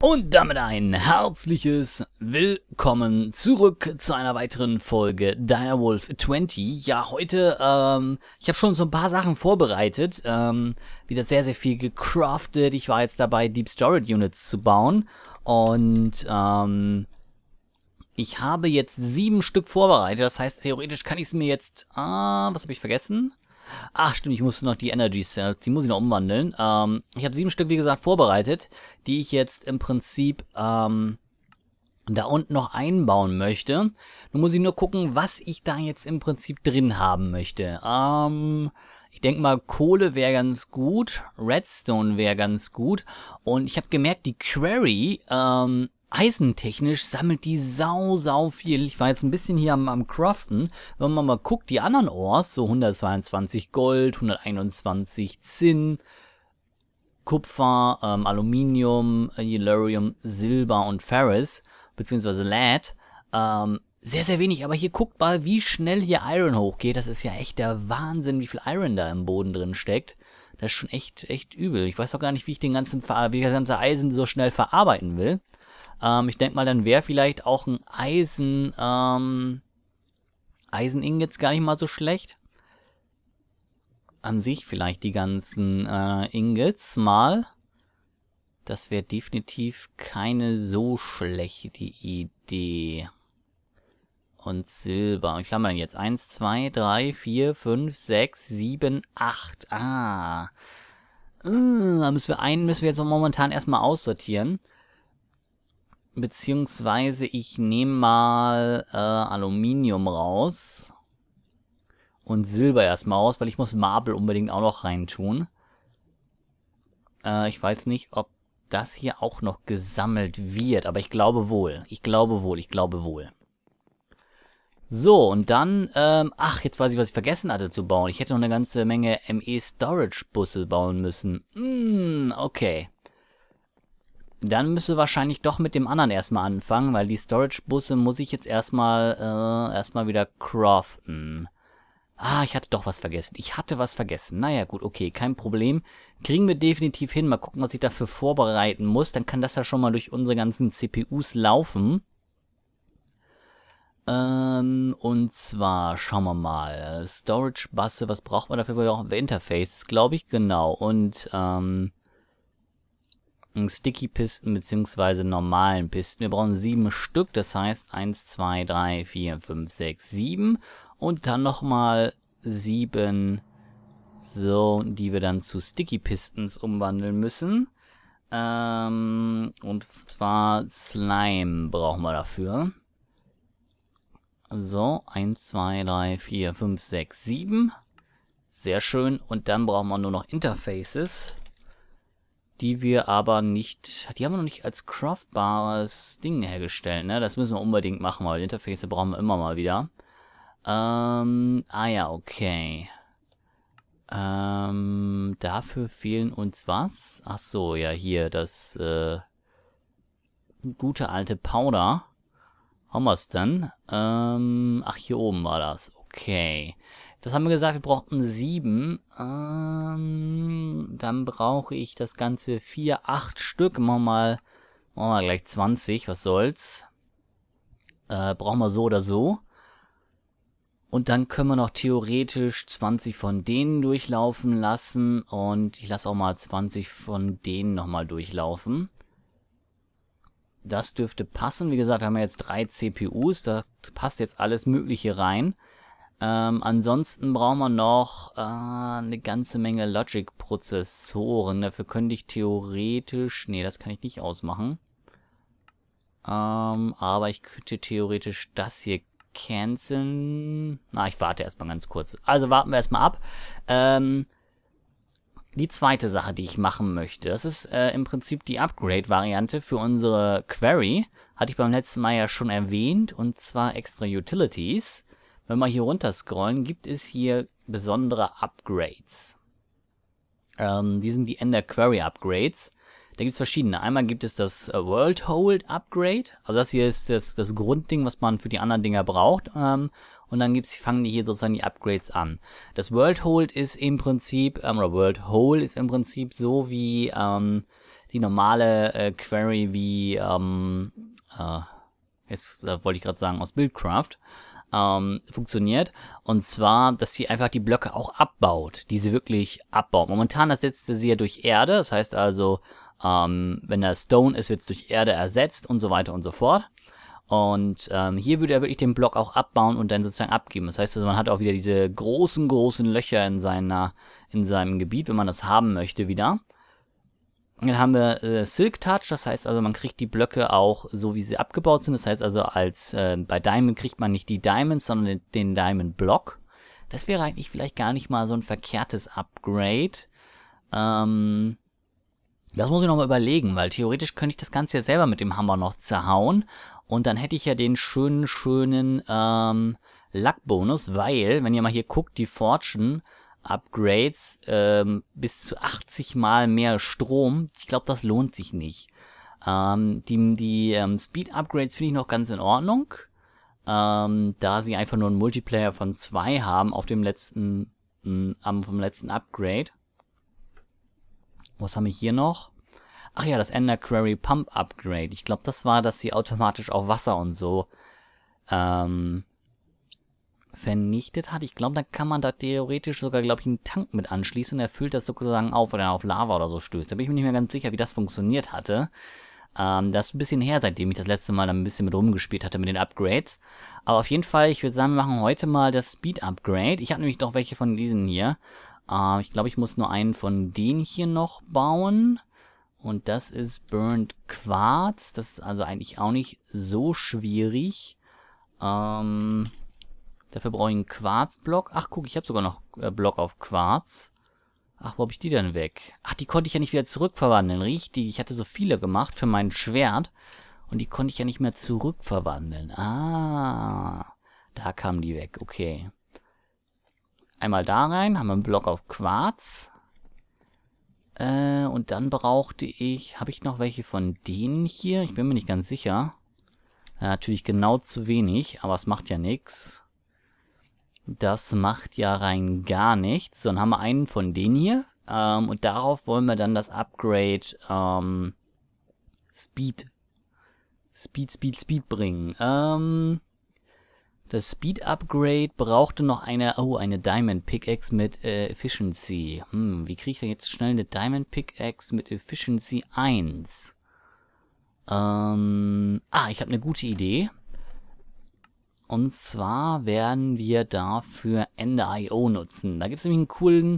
Und damit ein herzliches Willkommen zurück zu einer weiteren Folge Direwolf 20. Ja, heute, ähm, ich habe schon so ein paar Sachen vorbereitet, ähm, wieder sehr, sehr viel gecraftet. Ich war jetzt dabei, Deep Storage Units zu bauen und, ähm, ich habe jetzt sieben Stück vorbereitet, das heißt, theoretisch kann ich es mir jetzt, ah, was habe ich vergessen? Ach stimmt, ich musste noch die Energy Cells, die muss ich noch umwandeln. Ähm, ich habe sieben Stück, wie gesagt, vorbereitet, die ich jetzt im Prinzip ähm, da unten noch einbauen möchte. Nun muss ich nur gucken, was ich da jetzt im Prinzip drin haben möchte. Ähm, ich denke mal, Kohle wäre ganz gut, Redstone wäre ganz gut. Und ich habe gemerkt, die Query ähm, eisentechnisch sammelt die sau, sau viel. Ich war jetzt ein bisschen hier am, am Craften. Wenn man mal guckt, die anderen Ores, so 122 Gold, 121 Zinn, Kupfer, ähm, Aluminium, äh, Eularium, Silber und Ferris, beziehungsweise Lead, ähm, sehr, sehr wenig. Aber hier guckt mal, wie schnell hier Iron hochgeht. Das ist ja echt der Wahnsinn, wie viel Iron da im Boden drin steckt. Das ist schon echt, echt übel. Ich weiß auch gar nicht, wie ich den ganzen, wie das ganze Eisen so schnell verarbeiten will. Ähm, ich denke mal, dann wäre vielleicht auch ein Eisen, ähm, Eisen-Ingots gar nicht mal so schlecht. An sich vielleicht die ganzen äh, Ingots mal. Das wäre definitiv keine so schlechte Idee. Und Silber. Ich flamme dann jetzt 1, 2, 3, 4, 5, 6, 7, 8. Ah. Äh, da müssen wir einen müssen wir jetzt momentan erstmal aussortieren. Beziehungsweise ich nehme mal äh, Aluminium raus. Und Silber erstmal raus, weil ich muss Marble unbedingt auch noch reintun. Äh, ich weiß nicht, ob das hier auch noch gesammelt wird, aber ich glaube wohl. Ich glaube wohl, ich glaube wohl. So, und dann, ähm, ach, jetzt weiß ich, was ich vergessen hatte zu bauen. Ich hätte noch eine ganze Menge ME-Storage-Busse bauen müssen. Hm, mm, okay dann müsste wahrscheinlich doch mit dem anderen erstmal anfangen, weil die Storage-Busse muss ich jetzt erstmal, äh, erstmal wieder craften. Ah, ich hatte doch was vergessen. Ich hatte was vergessen. Naja, gut, okay, kein Problem. Kriegen wir definitiv hin. Mal gucken, was ich dafür vorbereiten muss. Dann kann das ja schon mal durch unsere ganzen CPUs laufen. Ähm, und zwar, schauen wir mal. storage busse was braucht man dafür? Wir brauchen Interfaces, glaube ich, genau. Und, ähm... Sticky-Pisten bzw. normalen Pisten. Wir brauchen sieben Stück, das heißt 1, 2, 3, 4, 5, 6, 7 und dann nochmal sieben, so, die wir dann zu Sticky-Pistons umwandeln müssen. Ähm, und zwar Slime brauchen wir dafür. So, 1, 2, 3, 4, 5, 6, 7. Sehr schön. Und dann brauchen wir nur noch Interfaces die wir aber nicht, die haben wir noch nicht als craftbares Ding hergestellt, ne? Das müssen wir unbedingt machen, weil Interface brauchen wir immer mal wieder. Ähm, ah ja, okay. Ähm, dafür fehlen uns was? Ach so, ja, hier, das, äh, gute alte Powder. Haben wir's denn? Ähm, ach, hier oben war das. Okay. Das haben wir gesagt, wir brauchten sieben. Ähm, dann brauche ich das ganze vier, acht Stück. Machen wir mal, machen wir mal gleich 20, was soll's. Äh, brauchen wir so oder so. Und dann können wir noch theoretisch 20 von denen durchlaufen lassen. Und ich lasse auch mal 20 von denen nochmal durchlaufen. Das dürfte passen. Wie gesagt, wir haben ja jetzt drei CPUs. Da passt jetzt alles Mögliche rein. Ähm, ansonsten brauchen wir noch äh, eine ganze Menge Logic-Prozessoren. Dafür könnte ich theoretisch... Nee, das kann ich nicht ausmachen. Ähm, aber ich könnte theoretisch das hier canceln. Na, ich warte erstmal ganz kurz. Also warten wir erstmal ab. Ähm, die zweite Sache, die ich machen möchte, das ist äh, im Prinzip die Upgrade-Variante für unsere Query. Hatte ich beim letzten Mal ja schon erwähnt, und zwar extra Utilities. Wenn wir hier runter scrollen, gibt es hier besondere Upgrades. Ähm, die sind die Ender Query Upgrades. Da gibt es verschiedene. Einmal gibt es das äh, World Hold Upgrade. Also das hier ist das, das Grundding, was man für die anderen Dinger braucht. Ähm, und dann gibt's, fangen die hier sozusagen die Upgrades an. Das World Hold ist im Prinzip, ähm, oder World Hole ist im Prinzip so wie ähm, die normale äh, Query wie, ähm, äh, jetzt äh, wollte ich gerade sagen, aus Buildcraft ähm, funktioniert. Und zwar, dass sie einfach die Blöcke auch abbaut, die sie wirklich abbaut. Momentan ersetzte sie ja durch Erde, das heißt also, ähm, wenn er Stone ist, wird es durch Erde ersetzt und so weiter und so fort. Und ähm, hier würde er wirklich den Block auch abbauen und dann sozusagen abgeben. Das heißt, also man hat auch wieder diese großen, großen Löcher in seiner, in seinem Gebiet, wenn man das haben möchte wieder. Und dann haben wir äh, Silk Touch, das heißt also, man kriegt die Blöcke auch so, wie sie abgebaut sind. Das heißt also, als äh, bei Diamond kriegt man nicht die Diamonds, sondern den, Diamond Block. Das wäre eigentlich vielleicht gar nicht mal so ein verkehrtes Upgrade. Ähm, das muss ich nochmal überlegen, weil theoretisch könnte ich das Ganze ja selber mit dem Hammer noch zerhauen. Und dann hätte ich ja den schönen, schönen ähm, Lackbonus, weil, wenn ihr mal hier guckt, die Fortune Upgrades ähm, bis zu 80 mal mehr Strom. Ich glaube, das lohnt sich nicht. Ähm, die die ähm, Speed-Upgrades finde ich noch ganz in Ordnung. Ähm, da sie einfach nur einen Multiplayer von zwei haben auf dem letzten, mh, mm, am, vom letzten Upgrade. Was haben wir hier noch? Ach ja, das Ender Query Pump Upgrade. Ich glaube, das war, dass sie automatisch auf Wasser und so ähm, vernichtet hat. Ich glaube, da kann man da theoretisch sogar, glaube ich, einen Tank mit anschließen. Er füllt das sozusagen auf, wenn er auf Lava oder so stößt. Da bin ich mir nicht mehr ganz sicher, wie das funktioniert hatte. Ähm, das ist ein bisschen her, seitdem ich das letzte Mal ein bisschen mit rumgespielt hatte mit den Upgrades. Aber auf jeden Fall, ich würde sagen, wir machen heute mal das Speed-Upgrade. Ich habe nämlich noch welche von diesen hier. Ähm, ich glaube, ich muss nur einen von denen hier noch bauen. Und das ist Burnt Quartz. Das ist also eigentlich auch nicht so schwierig. Ähm, Dafür brauche ich einen Quarzblock. Ach, guck, ich habe sogar noch äh, Block auf Quarz. Ach, wo habe ich die denn weg? Ach, die konnte ich ja nicht wieder zurückverwandeln. Richtig, ich hatte so viele gemacht für mein Schwert. Und die konnte ich ja nicht mehr zurückverwandeln. Ah, da kamen die weg. Okay. Einmal da rein, haben wir einen Block auf Quarz. Äh, und dann brauchte ich... Habe ich noch welche von denen hier? Ich bin mir nicht ganz sicher. Ja, äh, natürlich genau zu wenig, aber es macht ja nichts. Das macht ja rein gar nichts. Dann haben wir einen von denen hier. Ähm, und darauf wollen wir dann das Upgrade ähm, Speed. Speed, Speed, Speed bringen. Ähm, das Speed Upgrade brauchte noch eine, oh, eine Diamond Pickaxe mit äh, Efficiency. Hm, wie kriege ich denn jetzt schnell eine Diamond Pickaxe mit Efficiency 1? Ähm, ah, ich habe eine gute Idee. Und zwar werden wir dafür Ende.io nutzen. Da gibt es nämlich einen coolen,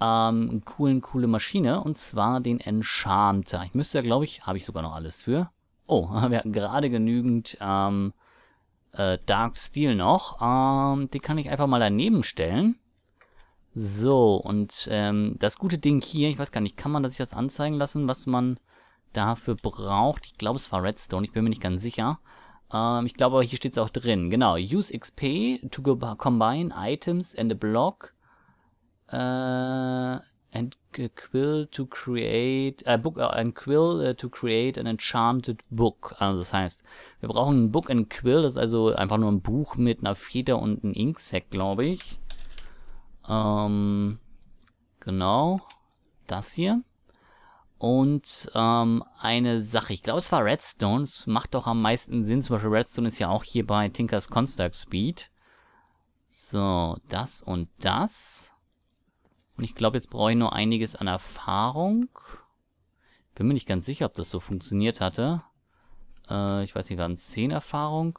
ähm, einen coolen, coole Maschine, und zwar den Enchanter. Ich müsste ja, glaube ich, habe ich sogar noch alles für. Oh, wir hatten gerade genügend ähm, äh, Dark Steel noch. Ähm, den kann ich einfach mal daneben stellen. So, und ähm, das gute Ding hier, ich weiß gar nicht, kann man sich das anzeigen lassen, was man dafür braucht? Ich glaube, es war Redstone, ich bin mir nicht ganz sicher. Ähm, ich glaube, hier steht es auch drin. Genau, use XP to combine items and a block uh, and a quill to create a äh, book uh, and quill to create an enchanted book. Also das heißt, wir brauchen ein Book and Quill, das ist also einfach nur ein Buch mit einer Feder und einem Inksack, glaube ich. Ähm, genau, das hier. Und ähm, eine Sache, ich glaube es war Redstone, es macht doch am meisten Sinn, zum Beispiel Redstone ist ja auch hier bei Tinkers Construct Speed. So, das und das. Und ich glaube, jetzt brauche ich nur einiges an Erfahrung. Bin mir nicht ganz sicher, ob das so funktioniert hatte. Äh, ich weiß nicht, waren 10 Erfahrung?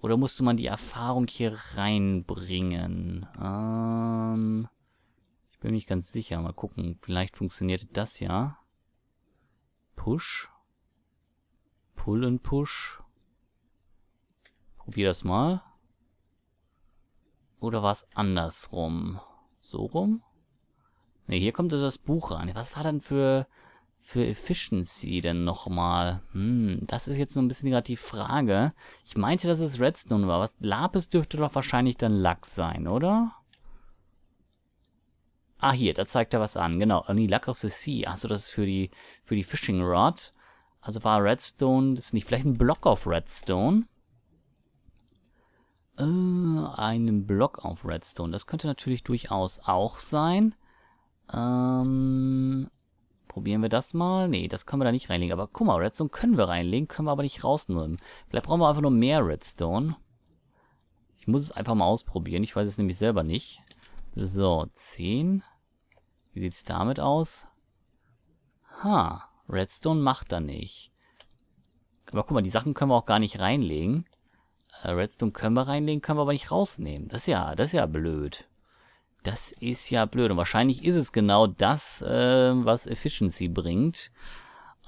Oder musste man die Erfahrung hier reinbringen? Ähm, ich bin mir nicht ganz sicher. Mal gucken, vielleicht funktionierte das ja. Push. Pull and Push. Probier das mal. Oder war es andersrum? So rum? Ne, hier kommt das Buch rein. Was war denn für, für Efficiency denn nochmal? Hm, das ist jetzt so ein bisschen gerade die Frage. Ich meinte, dass es Redstone war. Was Lapis dürfte doch wahrscheinlich dann Lack sein, oder? Ah, hier, da zeigt er was an. Genau, Only oh, Luck of the Sea. Achso, das ist für die, für die Fishing Rod. Also war Redstone, das ist nicht vielleicht ein Block auf Redstone. Äh, einen Block auf Redstone. Das könnte natürlich durchaus auch sein. Ähm, probieren wir das mal. Nee, das können wir da nicht reinlegen. Aber guck mal, Redstone können wir reinlegen, können wir aber nicht rausnehmen. Vielleicht brauchen wir einfach nur mehr Redstone. Ich muss es einfach mal ausprobieren. Ich weiß es nämlich selber nicht. So, 10. Wie sieht's damit aus? Ha, Redstone macht er nicht. Aber guck mal, die Sachen können wir auch gar nicht reinlegen. Äh, Redstone können wir reinlegen, können wir aber nicht rausnehmen. Das ist ja, das ist ja blöd. Das ist ja blöd. Und wahrscheinlich ist es genau das, äh, was Efficiency bringt.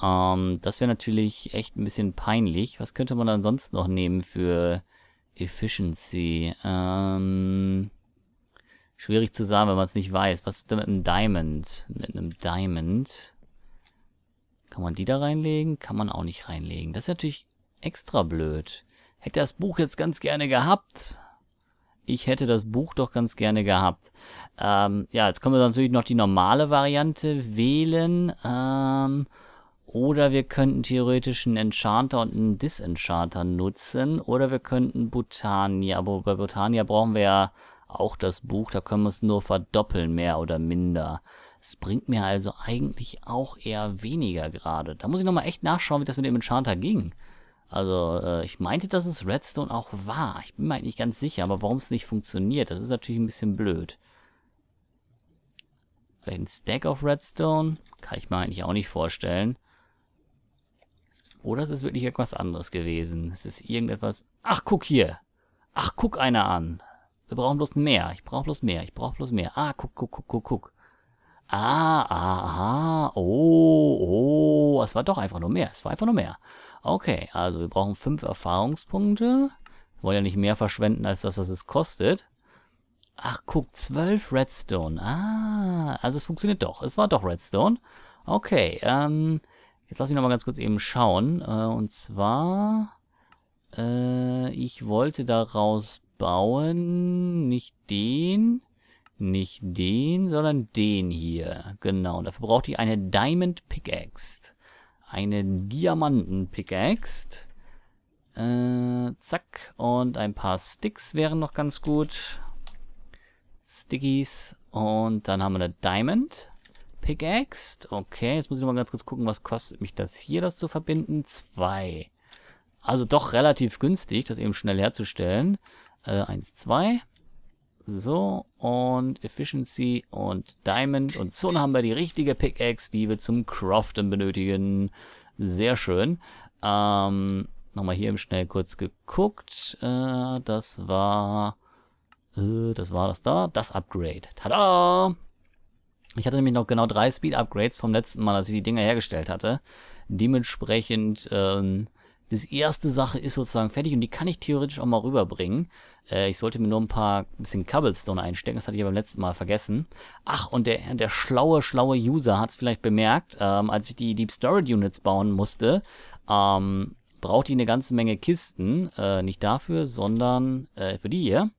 Ähm, das wäre natürlich echt ein bisschen peinlich. Was könnte man dann sonst noch nehmen für Efficiency? Ähm... Schwierig zu sagen, wenn man es nicht weiß. Was ist denn mit einem Diamond? Mit einem Diamond. Kann man die da reinlegen? Kann man auch nicht reinlegen. Das ist natürlich extra blöd. Hätte das Buch jetzt ganz gerne gehabt. Ich hätte das Buch doch ganz gerne gehabt. Ähm, ja, jetzt können wir natürlich noch die normale Variante wählen. Ähm, oder wir könnten theoretisch einen Enchanter und einen Disenchanter nutzen. Oder wir könnten Botania. Aber bei Botania brauchen wir ja auch das Buch, da können wir es nur verdoppeln, mehr oder minder. Es bringt mir also eigentlich auch eher weniger gerade. Da muss ich nochmal echt nachschauen, wie das mit dem Enchanter ging. Also, äh, ich meinte, dass es Redstone auch war. Ich bin mir eigentlich ganz sicher, aber warum es nicht funktioniert, das ist natürlich ein bisschen blöd. Vielleicht ein Stack of Redstone? Kann ich mir eigentlich auch nicht vorstellen. Oder es ist wirklich irgendwas anderes gewesen. Es ist irgendetwas... Ach, guck hier! Ach, guck einer an! Wir brauchen bloß mehr. Ich brauche bloß mehr. Ich brauche bloß mehr. Ah, guck, guck, guck, guck, guck. Ah, ah, ah. Oh, oh. Es war doch einfach nur mehr. Es war einfach nur mehr. Okay, also wir brauchen fünf Erfahrungspunkte. Wir wollen ja nicht mehr verschwenden als das, was es kostet. Ach, guck, zwölf Redstone. Ah, also es funktioniert doch. Es war doch Redstone. Okay, ähm, jetzt lass mich nochmal ganz kurz eben schauen. Äh, und zwar, äh, ich wollte daraus bauen. Nicht den, nicht den, sondern den hier. Genau, dafür brauchte ich eine Diamond Pickaxe. Eine Diamanten Pickaxe. Äh, zack. Und ein paar Sticks wären noch ganz gut. Stickies. Und dann haben wir eine Diamond Pickaxe. Okay, jetzt muss ich noch mal ganz kurz gucken, was kostet mich das hier, das zu verbinden. Zwei. Also doch relativ günstig, das eben schnell herzustellen. 1, äh, 2. So, und Efficiency und Diamond. Und so haben wir die richtige Pickaxe, die wir zum Croften benötigen. Sehr schön. Ähm, nochmal hier im Schnell kurz geguckt. Äh, das war... Äh, das war das da. Das Upgrade. Tada! Ich hatte nämlich noch genau drei Speed-Upgrades vom letzten Mal, als ich die Dinger hergestellt hatte. Dementsprechend ähm, das erste Sache ist sozusagen fertig und die kann ich theoretisch auch mal rüberbringen. Äh, ich sollte mir nur ein paar bisschen Cobblestone einstecken, das hatte ich ja beim letzten Mal vergessen. Ach, und der, der schlaue, schlaue User hat es vielleicht bemerkt, ähm, als ich die Deep Storage Units bauen musste, ähm, brauchte ich eine ganze Menge Kisten, äh, nicht dafür, sondern äh, für die hier.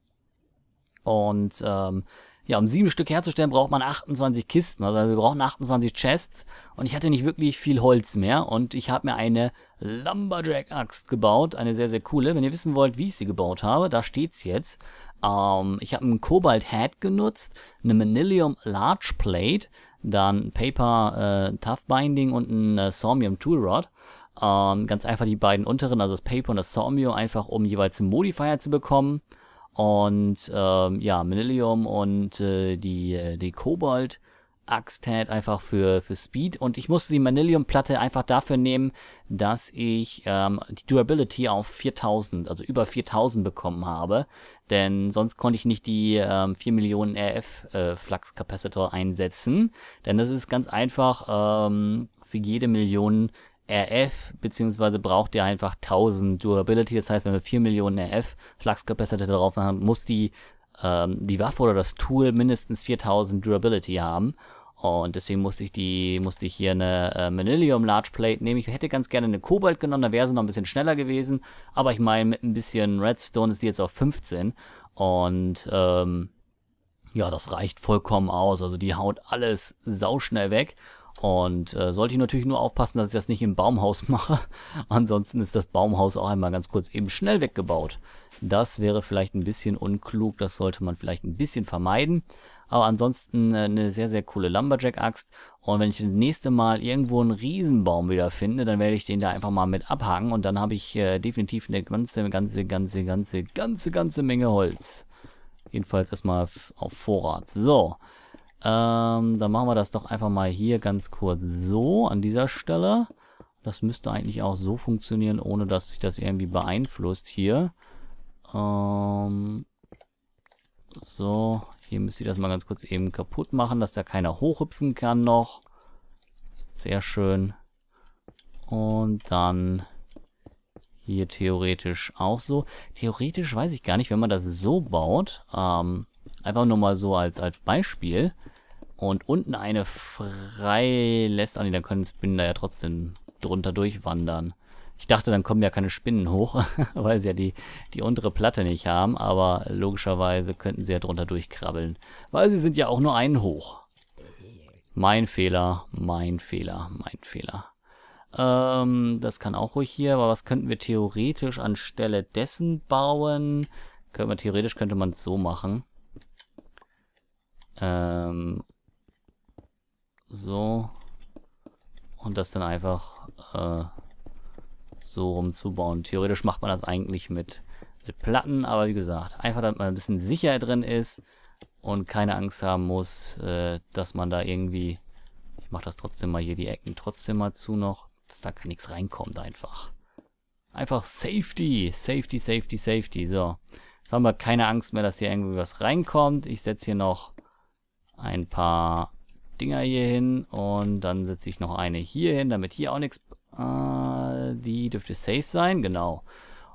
Und ähm, ja, um sieben Stück herzustellen, braucht man 28 Kisten. Also, also wir brauchen 28 Chests. Und ich hatte nicht wirklich viel Holz mehr. Und ich habe mir eine Lumberjack-Axt gebaut. Eine sehr, sehr coole. Wenn ihr wissen wollt, wie ich sie gebaut habe, da steht's jetzt. Ähm, ich habe einen cobalt head genutzt, eine Manilium Large Plate, dann Paper äh, Tough Binding und ein äh, Sormium Tool Rod. Ähm, ganz einfach die beiden unteren, also das Paper und das Sormium, einfach um jeweils einen Modifier zu bekommen. Und ähm, ja, Manilium und äh, die, äh, die Axt hat einfach für, für Speed und ich musste die Manilium-Platte einfach dafür nehmen, dass ich ähm, die Durability auf 4000, also über 4000 bekommen habe, denn sonst konnte ich nicht die ähm, 4 Millionen RF äh, Flux Capacitor einsetzen, denn das ist ganz einfach ähm, für jede Million RF, beziehungsweise braucht ihr einfach 1000 Durability. Das heißt, wenn wir 4 Millionen RF Flachskapazität drauf machen, muss die, ähm, die Waffe oder das Tool mindestens 4000 Durability haben. Und deswegen musste ich die, musste ich hier eine äh, Manilium Large Plate nehmen. Ich hätte ganz gerne eine Kobalt genommen, da wäre sie noch ein bisschen schneller gewesen. Aber ich meine, mit ein bisschen Redstone ist die jetzt auf 15. Und ähm, ja, das reicht vollkommen aus. Also die haut alles sauschnell weg. Und äh, sollte ich natürlich nur aufpassen, dass ich das nicht im Baumhaus mache. Ansonsten ist das Baumhaus auch einmal ganz kurz eben schnell weggebaut. Das wäre vielleicht ein bisschen unklug, das sollte man vielleicht ein bisschen vermeiden. Aber ansonsten äh, eine sehr, sehr coole Lumberjack-Axt. Und wenn ich das nächste Mal irgendwo einen Riesenbaum wieder finde, dann werde ich den da einfach mal mit abhaken. Und dann habe ich äh, definitiv eine ganze, ganze, ganze, ganze, ganze, ganze Menge Holz. Jedenfalls erstmal auf Vorrat. So, ähm, dann machen wir das doch einfach mal hier ganz kurz so an dieser Stelle. Das müsste eigentlich auch so funktionieren, ohne dass sich das irgendwie beeinflusst hier. Ähm, so, hier müsste ich das mal ganz kurz eben kaputt machen, dass da keiner hochhüpfen kann noch. Sehr schön. Und dann hier theoretisch auch so. Theoretisch weiß ich gar nicht, wenn man das so baut, ähm, Einfach nur mal so als, als Beispiel. Und unten eine frei lässt. Ah nee, dann können Spinnen da ja trotzdem drunter durchwandern. Ich dachte, dann kommen ja keine Spinnen hoch, weil sie ja die, die untere Platte nicht haben. Aber logischerweise könnten sie ja drunter durchkrabbeln. Weil sie sind ja auch nur einen hoch. Mein Fehler, mein Fehler, mein Fehler. Ähm, das kann auch ruhig hier. Aber was könnten wir theoretisch anstelle dessen bauen? Können wir, theoretisch könnte man es so machen. Ähm, so. Und das dann einfach äh, so rumzubauen. Theoretisch macht man das eigentlich mit, mit Platten, aber wie gesagt, einfach damit man ein bisschen sicher drin ist und keine Angst haben muss, äh, dass man da irgendwie... Ich mache das trotzdem mal hier die Ecken trotzdem mal zu noch, dass da nichts reinkommt einfach. Einfach Safety, Safety, Safety, Safety, so. Jetzt haben wir keine Angst mehr, dass hier irgendwie was reinkommt. Ich setze hier noch ein paar Dinger hier hin und dann setze ich noch eine hier hin, damit hier auch nichts... Äh, die dürfte safe sein, genau.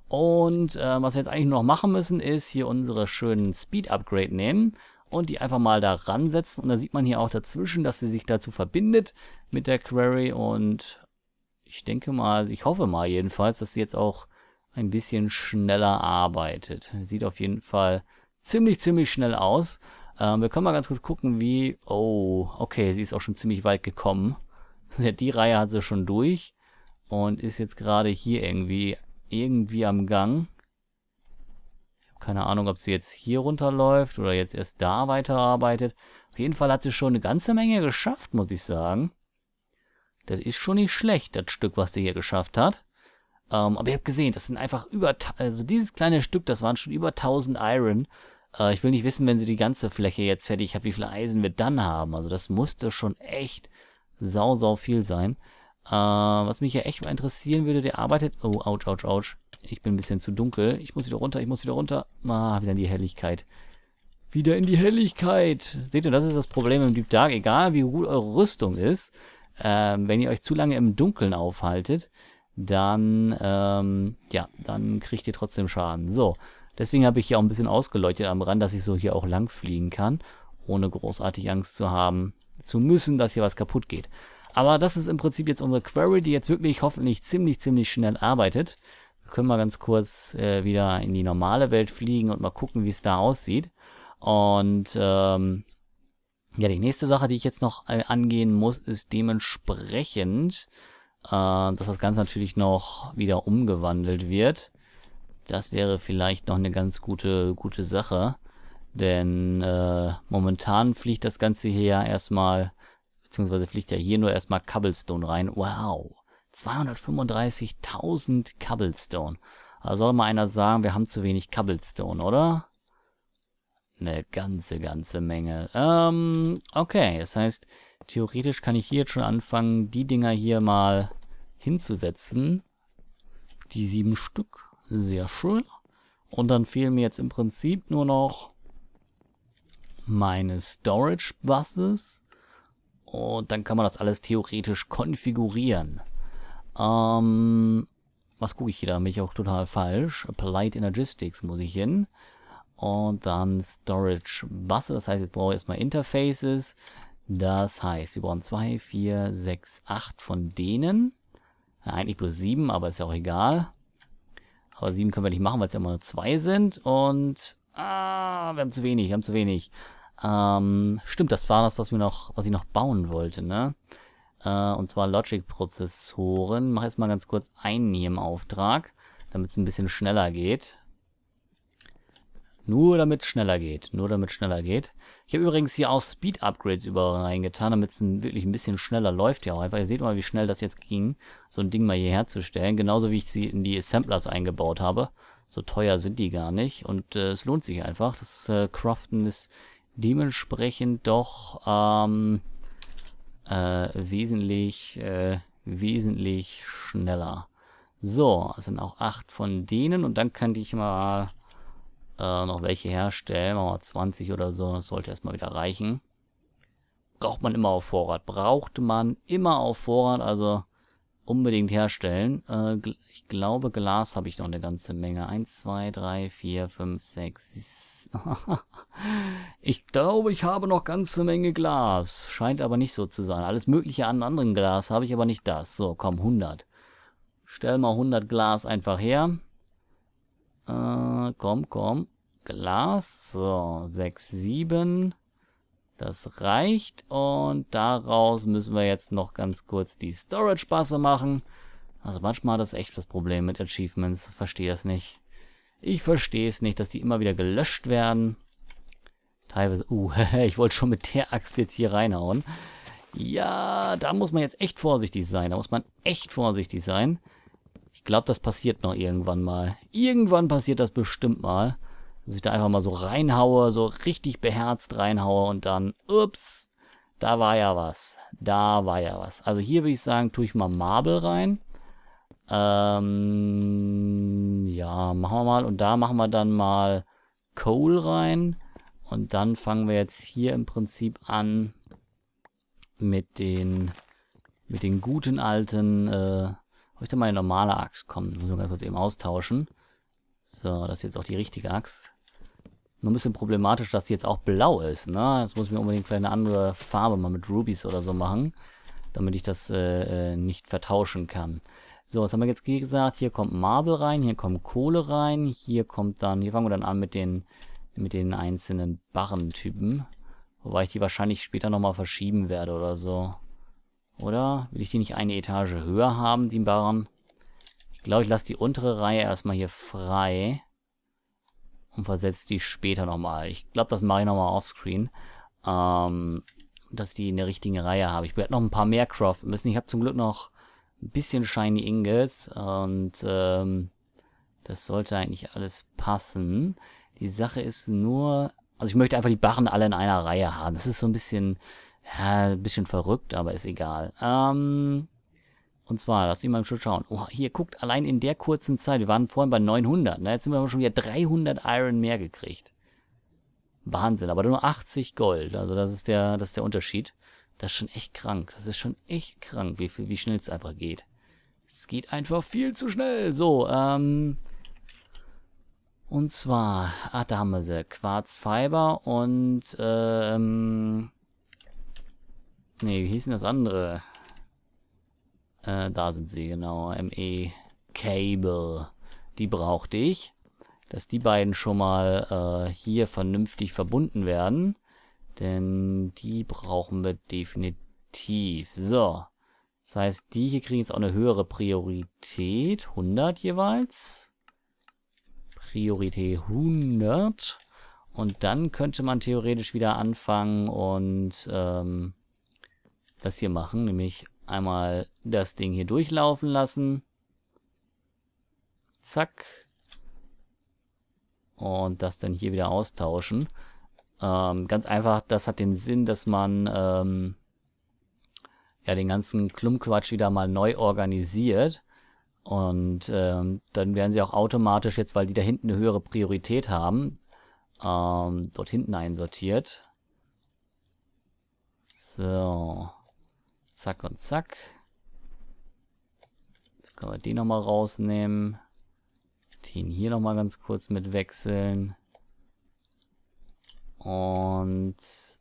Und äh, was wir jetzt eigentlich nur noch machen müssen, ist hier unsere schönen Speed-Upgrade nehmen und die einfach mal da ransetzen. Und da sieht man hier auch dazwischen, dass sie sich dazu verbindet mit der Query. Und ich denke mal, also ich hoffe mal jedenfalls, dass sie jetzt auch ein bisschen schneller arbeitet. Sieht auf jeden Fall ziemlich, ziemlich schnell aus. Ähm, wir können mal ganz kurz gucken, wie... Oh, okay, sie ist auch schon ziemlich weit gekommen. Die Reihe hat sie schon durch und ist jetzt gerade hier irgendwie, irgendwie am Gang. Keine Ahnung, ob sie jetzt hier runterläuft oder jetzt erst da weiterarbeitet. Auf jeden Fall hat sie schon eine ganze Menge geschafft, muss ich sagen. Das ist schon nicht schlecht, das Stück, was sie hier geschafft hat. Ähm, aber ihr habt gesehen, das sind einfach über... Also dieses kleine Stück, das waren schon über 1000 Iron. Äh, ich will nicht wissen, wenn sie die ganze Fläche jetzt fertig hat, wie viel Eisen wir dann haben. Also das musste schon echt sau, sau viel sein. Äh, was mich ja echt mal interessieren würde, der arbeitet... Oh, ouch, ouch, ouch. Ich bin ein bisschen zu dunkel. Ich muss wieder runter, ich muss wieder runter. Ah, wieder in die Helligkeit. Wieder in die Helligkeit. Seht ihr, das ist das Problem im Deep Dark. Egal, wie gut eure Rüstung ist, ähm, wenn ihr euch zu lange im Dunkeln aufhaltet, dann, ähm, ja, dann kriegt ihr trotzdem Schaden. So, Deswegen habe ich hier auch ein bisschen ausgeleuchtet am Rand, dass ich so hier auch lang fliegen kann, ohne großartig Angst zu haben zu müssen, dass hier was kaputt geht. Aber das ist im Prinzip jetzt unsere Query, die jetzt wirklich hoffentlich ziemlich, ziemlich schnell arbeitet. Wir können mal ganz kurz äh, wieder in die normale Welt fliegen und mal gucken, wie es da aussieht. Und ähm, ja, die nächste Sache, die ich jetzt noch äh, angehen muss, ist dementsprechend, äh, dass das Ganze natürlich noch wieder umgewandelt wird. Das wäre vielleicht noch eine ganz gute, gute Sache. Denn äh, momentan fliegt das Ganze hier ja erstmal, beziehungsweise fliegt ja hier nur erstmal Cobblestone rein. Wow. 235.000 Cobblestone. Also soll mal einer sagen, wir haben zu wenig Cobblestone, oder? Eine ganze, ganze Menge. Ähm, okay. Das heißt, theoretisch kann ich hier jetzt schon anfangen, die Dinger hier mal hinzusetzen. Die sieben Stück. Sehr schön. Und dann fehlen mir jetzt im Prinzip nur noch meine Storage Buses. Und dann kann man das alles theoretisch konfigurieren. Ähm, was gucke ich hier da? Bin ich auch total falsch. Applied Energistics muss ich hin. Und dann Storage Busse. Das heißt, jetzt brauche ich erstmal Interfaces. Das heißt, wir brauchen 2, 4, 6, 8 von denen. Ja, eigentlich bloß 7, aber ist ja auch egal. Aber 7 können wir nicht machen, weil es ja immer nur 2 sind. Und ah, wir haben zu wenig, wir haben zu wenig. Ähm, stimmt, das war das, was, wir noch, was ich noch bauen wollte, ne? Äh, und zwar Logic-Prozessoren. Mach jetzt mal ganz kurz einen hier im Auftrag, damit es ein bisschen schneller geht. Nur damit es schneller geht. Nur damit es schneller geht. Ich habe übrigens hier auch Speed-Upgrades überall reingetan, damit es wirklich ein bisschen schneller läuft ja auch einfach. Ihr seht mal, wie schnell das jetzt ging, so ein Ding mal hier herzustellen. Genauso wie ich sie in die Assemblers eingebaut habe. So teuer sind die gar nicht. Und äh, es lohnt sich einfach. Das äh, Craften ist dementsprechend doch ähm, äh, wesentlich, äh, wesentlich schneller. So, es sind auch acht von denen. Und dann könnte ich mal äh, noch welche herstellen. Machen wir 20 oder so, das sollte erstmal wieder reichen. Braucht man immer auf Vorrat. Braucht man immer auf Vorrat, also unbedingt herstellen. Äh, ich glaube, Glas habe ich noch eine ganze Menge. 1, 2, 3, 4, 5, 6. ich glaube, ich habe noch ganze Menge Glas. Scheint aber nicht so zu sein. Alles mögliche an anderen Glas habe ich aber nicht das. So, komm, 100. Stell mal 100 Glas einfach her. Äh, komm, komm. Glas. So, 6, 7. Das reicht. Und daraus müssen wir jetzt noch ganz kurz die Storage-Basse machen. Also manchmal hat das echt das Problem mit Achievements. Verstehe das nicht. Ich verstehe es nicht, dass die immer wieder gelöscht werden. Teilweise... Uh, ich wollte schon mit der Axt jetzt hier reinhauen. Ja, da muss man jetzt echt vorsichtig sein. Da muss man echt vorsichtig sein. Ich glaube, das passiert noch irgendwann mal. Irgendwann passiert das bestimmt mal. Dass ich da einfach mal so reinhaue, so richtig beherzt reinhaue und dann, ups, da war ja was. Da war ja was. Also hier würde ich sagen, tue ich mal Marble rein. Ähm, ja, machen wir mal. Und da machen wir dann mal Coal rein. Und dann fangen wir jetzt hier im Prinzip an mit den, mit den guten alten, äh, habe ich da meine normale Axt? Komm, muss wir ganz kurz eben austauschen. So, das ist jetzt auch die richtige Axt. Nur ein bisschen problematisch, dass die jetzt auch blau ist. Ne? Jetzt muss ich mir unbedingt vielleicht eine andere Farbe mal mit Rubies oder so machen, damit ich das äh, äh nicht vertauschen kann. So, was haben wir jetzt gesagt? Hier kommt Marble rein, hier kommt Kohle rein, hier kommt dann, hier fangen wir dann an mit den, mit den einzelnen Barrentypen. Wobei ich die wahrscheinlich später nochmal verschieben werde oder so. Oder? Will ich die nicht eine Etage höher haben, die Barren? Ich glaube, ich lasse die untere Reihe erstmal hier frei. Und versetze die später nochmal. Ich glaube, das mache ich nochmal offscreen. Ähm, dass die in der richtigen Reihe habe. Ich werde noch ein paar mehr craften müssen. Ich habe zum Glück noch ein bisschen Shiny Ingots. Und ähm, das sollte eigentlich alles passen. Die Sache ist nur... Also ich möchte einfach die Barren alle in einer Reihe haben. Das ist so ein bisschen... Ja, ein bisschen verrückt, aber ist egal. Ähm, und zwar, lass ihn mal schon schauen. Oh, hier guckt allein in der kurzen Zeit, wir waren vorhin bei 900, ne? jetzt sind wir aber schon wieder 300 Iron mehr gekriegt. Wahnsinn, aber nur 80 Gold, also das ist der, das ist der Unterschied. Das ist schon echt krank, das ist schon echt krank, wie, viel, wie schnell es einfach geht. Es geht einfach viel zu schnell. So, ähm... Und zwar, ah, da haben wir sie. Quarzfiber und, ähm... Nee, wie hieß denn das andere? Äh, da sind sie, genau. ME Cable. Die brauchte ich. Dass die beiden schon mal äh, hier vernünftig verbunden werden. Denn die brauchen wir definitiv. So. Das heißt, die hier kriegen jetzt auch eine höhere Priorität. 100 jeweils. Priorität 100. Und dann könnte man theoretisch wieder anfangen und ähm, das hier machen, nämlich einmal das Ding hier durchlaufen lassen. Zack. Und das dann hier wieder austauschen. Ähm, ganz einfach, das hat den Sinn, dass man ähm, ja den ganzen Klumpquatsch wieder mal neu organisiert. Und ähm, dann werden sie auch automatisch jetzt, weil die da hinten eine höhere Priorität haben, ähm, dort hinten einsortiert. So. Zack und zack. Dann können wir den nochmal rausnehmen. Den hier nochmal ganz kurz mit wechseln. Und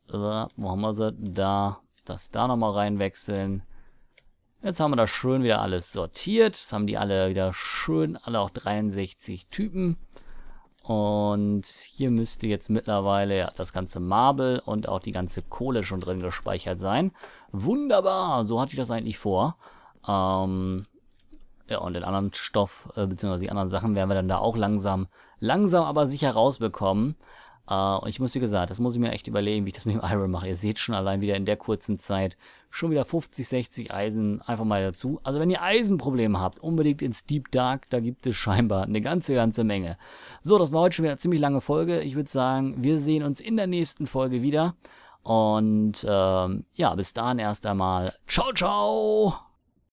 äh, wo haben wir sie? Da. Das da nochmal reinwechseln. Jetzt haben wir das schön wieder alles sortiert. Jetzt haben die alle wieder schön, alle auch 63 Typen. Und hier müsste jetzt mittlerweile ja, das ganze Marble und auch die ganze Kohle schon drin gespeichert sein. Wunderbar, so hatte ich das eigentlich vor. Ähm, ja, und den anderen Stoff, äh, beziehungsweise die anderen Sachen werden wir dann da auch langsam, langsam aber sicher rausbekommen. Uh, und ich muss, wie gesagt, das muss ich mir echt überlegen, wie ich das mit dem Iron mache. Ihr seht schon allein wieder in der kurzen Zeit schon wieder 50, 60 Eisen einfach mal dazu. Also wenn ihr Eisenprobleme habt, unbedingt ins Deep Dark, da gibt es scheinbar eine ganze, ganze Menge. So, das war heute schon wieder eine ziemlich lange Folge. Ich würde sagen, wir sehen uns in der nächsten Folge wieder. Und ähm, ja, bis dahin erst einmal. Ciao, ciao!